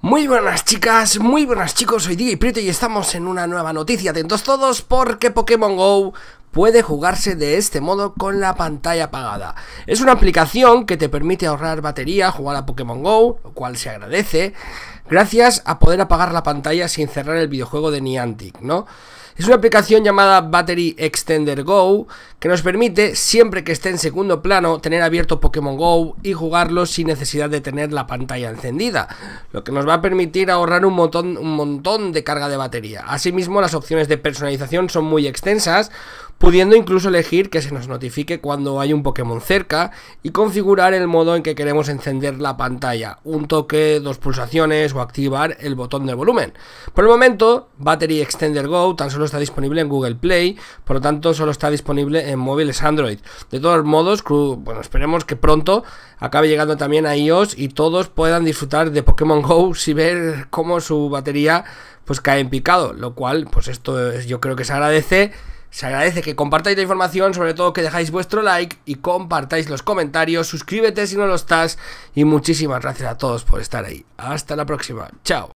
Muy buenas chicas, muy buenas chicos, soy DJ Prieto y estamos en una nueva noticia. Atentos todos porque Pokémon GO puede jugarse de este modo con la pantalla apagada. Es una aplicación que te permite ahorrar batería, jugar a Pokémon GO, lo cual se agradece gracias a poder apagar la pantalla sin cerrar el videojuego de Niantic, ¿no? Es una aplicación llamada Battery Extender Go que nos permite, siempre que esté en segundo plano, tener abierto Pokémon Go y jugarlo sin necesidad de tener la pantalla encendida, lo que nos va a permitir ahorrar un montón, un montón de carga de batería. Asimismo, las opciones de personalización son muy extensas, pudiendo incluso elegir que se nos notifique cuando hay un Pokémon cerca y configurar el modo en que queremos encender la pantalla, un toque, dos pulsaciones o activar el botón de volumen. Por el momento, Battery Extender Go tan solo está disponible en Google Play, por lo tanto solo está disponible en móviles Android. De todos modos, bueno, esperemos que pronto acabe llegando también a iOS y todos puedan disfrutar de Pokémon Go si ver cómo su batería pues cae en picado, lo cual pues esto yo creo que se agradece se agradece que compartáis la información, sobre todo que dejáis vuestro like y compartáis los comentarios, suscríbete si no lo estás y muchísimas gracias a todos por estar ahí. Hasta la próxima, chao.